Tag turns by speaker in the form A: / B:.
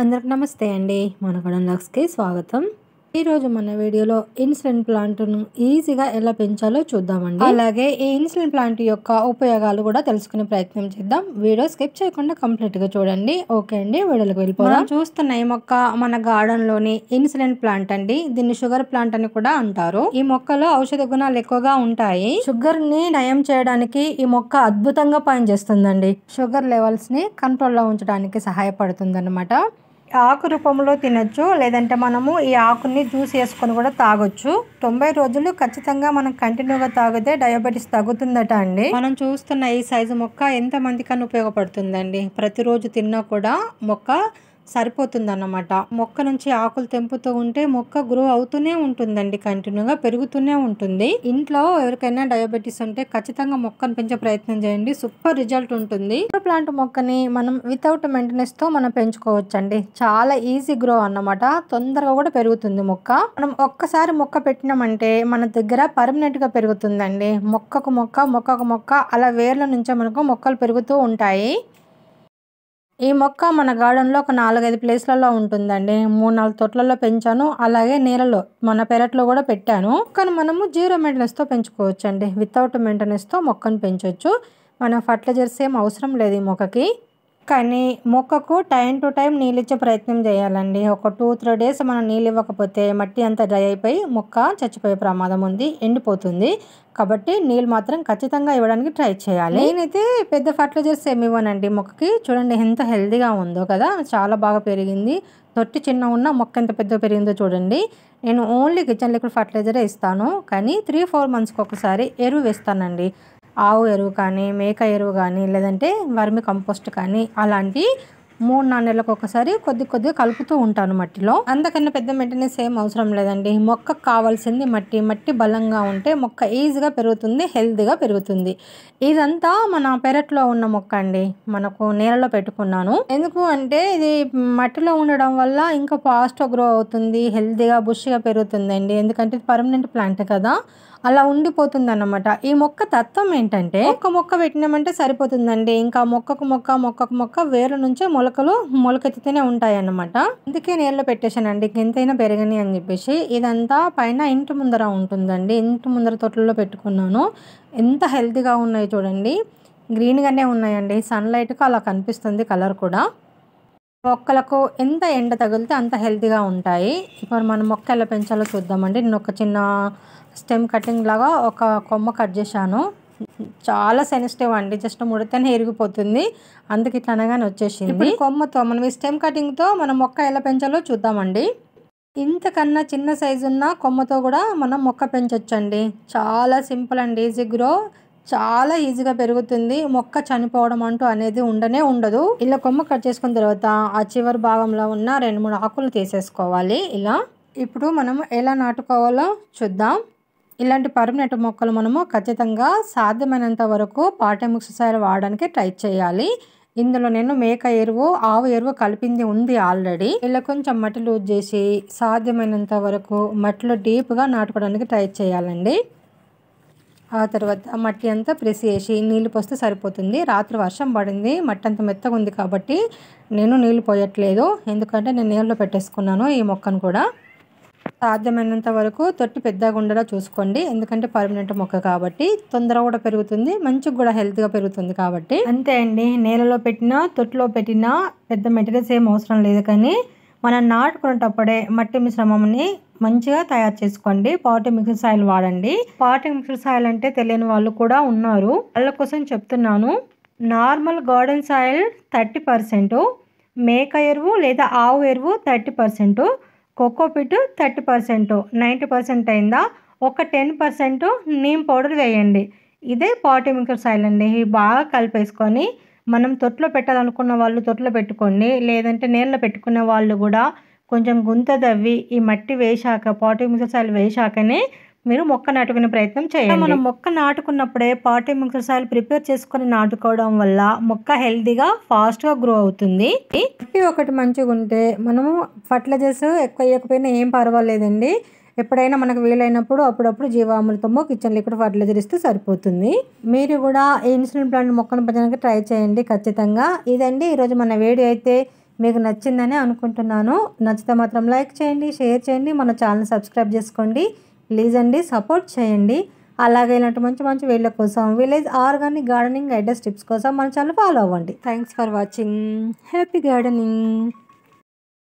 A: అందరికి నమస్తే అండి మనకడం లక్స్కి స్వాగతం ఈరోజు మన వీడియోలో ఇన్సులిన్ ప్లాంట్ను ఈజీగా ఎలా పెంచాలో చూద్దామండి అలాగే ఈ ఇన్సులిన్ ప్లాంట్ యొక్క ఉపయోగాలు కూడా తెలుసుకునే ప్రయత్నం చేద్దాం వీడియో స్కిప్ చేయకుండా కంప్లీట్గా చూడండి ఓకే అండి వీడియోలకు వెళ్ళిపోదాం చూస్తున్న ఈ మొక్క మన గార్డెన్లోని ఇన్సులిన్ ప్లాంట్ అండి దీన్ని షుగర్ ప్లాంట్ అని కూడా అంటారు ఈ మొక్కలో ఔషధ గుణాలు ఎక్కువగా ఉంటాయి షుగర్ని నయం చేయడానికి ఈ మొక్క అద్భుతంగా పనిచేస్తుందండి షుగర్ లెవెల్స్ని కంట్రోల్లో ఉంచడానికి సహాయపడుతుంది ఆకు రూపంలో తినొచ్చు లేదంటే మనము ఈ ఆకుని జ్యూస్ వేసుకొని కూడా తాగొచ్చు తొంభై రోజులు ఖచ్చితంగా మనం కంటిన్యూగా తాగితే డయాబెటీస్ తగ్గుతుందట అండి మనం చూస్తున్న ఈ సైజు మొక్క మందికన్నా ఉపయోగపడుతుందండి ప్రతిరోజు తిన్నా కూడా మొక్క సరిపోతుందన్నమాట మొక్క నుంచి ఆకులు తెంపుతూ ఉంటే మొక్క గ్రో అవుతూనే ఉంటుందండి కంటిన్యూగా పెరుగుతూనే ఉంటుంది ఇంట్లో ఎవరికైనా డయాబెటీస్ ఉంటే ఖచ్చితంగా మొక్కను పెంచే ప్రయత్నం చేయండి సూపర్ రిజల్ట్ ఉంటుంది ప్లాంట్ మొక్కని మనం వితౌట్ మెయింటెనెన్స్ తో మనం పెంచుకోవచ్చు చాలా ఈజీ గ్రో అన్నమాట తొందరగా కూడా పెరుగుతుంది మొక్క మనం ఒక్కసారి మొక్క పెట్టినామంటే మన దగ్గర పర్మనెంట్ గా పెరుగుతుందండి మొక్కకు మొక్క మొక్కకు మొక్క అలా వేర్ల నుంచే మనకు మొక్కలు పెరుగుతూ ఉంటాయి ఈ మొక్క మన గార్డెన్లో ఒక నాలుగైదు ప్లేస్లలో ఉంటుందండి మూడు నాలుగు తొట్లలో పెంచాను అలాగే నీళ్ళలో మన పెరట్లో కూడా పెట్టాను కానీ మనము జీరో మెయింటెనెన్స్తో పెంచుకోవచ్చు అండి వితౌట్ మెయింటెనెన్స్తో మొక్కను పెంచవచ్చు మన ఫర్టిలైజర్స్ ఏం అవసరం లేదు ఈ మొక్కకి కానీ మొక్కకు టైం టు టైం నీళ్ళు ఇచ్చే ప్రయత్నం చేయాలండి ఒక టూ త్రీ డేస్ మనం నీళ్ళు ఇవ్వకపోతే మట్టి అంతా డ్రై అయిపోయి మొక్క చచ్చిపోయే ప్రమాదం ఉంది ఎండిపోతుంది కాబట్టి నీళ్ళు మాత్రం ఖచ్చితంగా ఇవ్వడానికి ట్రై చేయాలి నేనైతే పెద్ద ఫర్టిలైజర్స్ ఏమి ఇవ్వనండి మొక్కకి చూడండి ఎంత హెల్దీగా ఉందో కదా చాలా బాగా పెరిగింది తొట్టి చిన్న ఉన్న మొక్క ఎంత పెద్ద పెరిగిందో చూడండి నేను ఓన్లీ కిచెన్ లిక్విడ్ ఫర్టిలైజరే ఇస్తాను కానీ త్రీ ఫోర్ మంత్స్కి ఒకసారి ఎరువు వేస్తానండి ఆవు ఎరువు కానీ మేక ఎరువు కానీ లేదంటే వర్మి కంపోస్ట్ కానీ అలాంటి మూడు నాలుగు నెలలకు ఒకసారి కొద్ది కొద్దిగా కలుపుతూ ఉంటాను మట్టిలో అందుకన్నా పెద్ద మెయింటెనెన్స్ ఏం అవసరం లేదండి మొక్కకు కావాల్సింది మట్టి మట్టి బలంగా ఉంటే మొక్క ఈజీగా పెరుగుతుంది హెల్తీగా పెరుగుతుంది ఇదంతా మన పెరట్లో ఉన్న మొక్క అండి మనకు నేలలో పెట్టుకున్నాను ఎందుకు అంటే ఇది మట్టిలో ఉండడం వల్ల ఇంకా ఫాస్ట్గా గ్రో అవుతుంది హెల్తీగా బుష్గా పెరుగుతుందండి ఎందుకంటే ఇది పర్మనెంట్ ప్లాంట్ కదా అలా ఉండిపోతుంది అన్నమాట ఈ మొక్క తత్వం ఏంటంటే ఒక మొక్క పెట్టినామంటే సరిపోతుందండి ఇంకా మొక్కకు మొక్క మొక్కకు మొక్క వేరు నుంచే మొలక మొలకలు మొలకెత్తుతూనే ఉంటాయన్నమాట అందుకే నీళ్ళు పెట్టేశానండి ఎంతైనా పెరగని అని చెప్పేసి ఇదంతా పైన ఇంటి ముందర ఉంటుందండి ఇంటి ముందర తొట్లలో పెట్టుకున్నాను ఎంత హెల్తీగా ఉన్నాయి చూడండి గ్రీన్గానే ఉన్నాయండి సన్లైట్కి అలా కనిపిస్తుంది కలర్ కూడా మొక్కలకు ఎంత ఎండ తగిలితే అంత హెల్తీగా ఉంటాయి ఇప్పుడు మనం మొక్క ఎలా పెంచాలో చూద్దామండి నేను ఒక చిన్న స్టెమ్ కటింగ్ లాగా ఒక కొమ్మ కట్ చేశాను చాలా సెన్సిటివ్ అండి జస్ట్ ముడతనే ఎరిగిపోతుంది అందుకు ఇట్లా అనగానే వచ్చేసింది కొమ్మతో మనం ఈ స్టెమ్ కటింగ్తో మనం మొక్క ఎలా పెంచాలో చూద్దామండి ఇంతకన్నా చిన్న సైజు ఉన్న కొమ్మతో కూడా మనం మొక్క పెంచొచ్చండి చాలా సింపుల్ అండ్ ఈజీ గ్రో చాలా ఈజీగా పెరుగుతుంది మొక్క చనిపోవడం అంటూ అనేది ఉండనే ఉండదు ఇలా కొమ్మ కట్ చేసుకున్న తర్వాత ఆ చివరి భాగంలో ఉన్న రెండు మూడు ఆకులు తీసేసుకోవాలి ఇలా ఇప్పుడు మనం ఎలా నాటుకోవాలో చూద్దాం ఇలాంటి పర్మనెంట్ మొక్కలు మనము ఖచ్చితంగా సాధ్యమైనంత వరకు పాటం ఎక్సర్సైజ్ వాడడానికి ట్రై చేయాలి ఇందులో నేను మేక ఎరువు ఆవు ఎరువు కలిపింది ఉంది ఆల్రెడీ ఇలా కొంచెం మట్టి లూజ్ చేసి సాధ్యమైనంత వరకు మట్టిలో డీప్గా నాటుకోవడానికి ట్రై చేయాలండి ఆ తర్వాత మట్టి అంతా ప్రెస్ చేసి నీళ్ళు పోస్తే సరిపోతుంది రాత్రి వర్షం పడింది మట్టి అంత మెత్తగా ఉంది కాబట్టి నేను నీళ్ళు పోయట్లేదు ఎందుకంటే నేను నీళ్ళు పెట్టేసుకున్నాను ఈ మొక్కను కూడా సాధ్యమైనంత వరకు తొట్టి పెద్దగా ఉండేలా చూసుకోండి ఎందుకంటే పర్మనెంట్ మొక్క కాబట్టి తొందర కూడా పెరుగుతుంది మంచిగా కూడా హెల్త్గా పెరుగుతుంది కాబట్టి అంతే అండి నేలలో పెట్టినా తొట్టిలో పెట్టినా పెద్ద మెటీరియల్స్ ఏం అవసరం లేదు కానీ మనం నాటుకునేటప్పుడే మట్టి మిశ్రమంని మంచిగా తయారు చేసుకోండి పాటి మిక్సర్ సాయిల్ వాడండి పాటి మిక్సర్ సాయిల్ అంటే తెలియని వాళ్ళు కూడా ఉన్నారు వాళ్ళ కోసం చెప్తున్నాను normal garden soil thirty percent మేక ఎరువు లేదా ఆవు ఎరువు thirty percent cocopeat thirty percent ninety percent అయిందా ఒక టెన్ పర్సెంట్ నీమ్ పౌడర్ వేయండి ఇదే పాటి మిక్సర్ సాయిల్ అండి ఇవి బాగా కలిపేసుకొని మనం తొట్లో పెట్టాలనుకున్న వాళ్ళు తొట్లో పెట్టుకోండి లేదంటే నీళ్ళలో పెట్టుకునే వాళ్ళు కూడా కొంచెం గుంత తవ్వి ఈ మట్టి వేశాక పాటి మిక్సర్ సాయిల్ వేశాకనే మీరు మొక్క నాటుకునే ప్రయత్నం చేయాలి మనం మొక్క నాటుకున్నప్పుడే పాటి మిక్సర్సాయిల్ ప్రిపేర్ చేసుకొని నాటుకోవడం వల్ల మొక్క హెల్దీగా ఫాస్ట్గా గ్రో అవుతుంది ఒకటి మంచిగా ఉంటే మనము ఫర్టిలైజర్స్ ఎక్కువ వేయకపోయినా ఏం పర్వాలేదండి ఎప్పుడైనా మనకు వీలైనప్పుడు అప్పుడప్పుడు జీవామృతము కిచెన్ లిక్విడ్ ఫర్టిలైజర్ ఇస్తే సరిపోతుంది మీరు కూడా ఇన్సులిన్ ప్లాంట్ మొక్కను పెంచడానికి ట్రై చేయండి ఖచ్చితంగా ఇదండి ఈరోజు మన వేడి అయితే మీకు నచ్చిందని అనుకుంటున్నాను నచ్చితే మాత్రం లైక్ చేయండి షేర్ చేయండి మన ఛానల్ సబ్స్క్రైబ్ చేసుకోండి ప్లీజ్ అండి సపోర్ట్ చేయండి అలాగే ఇలాంటి మంచి మంచి వీళ్ళ కోసం village organic gardening ideas tips కోసం మన ఛానల్ ఫాలో అవ్వండి thanks for watching happy gardening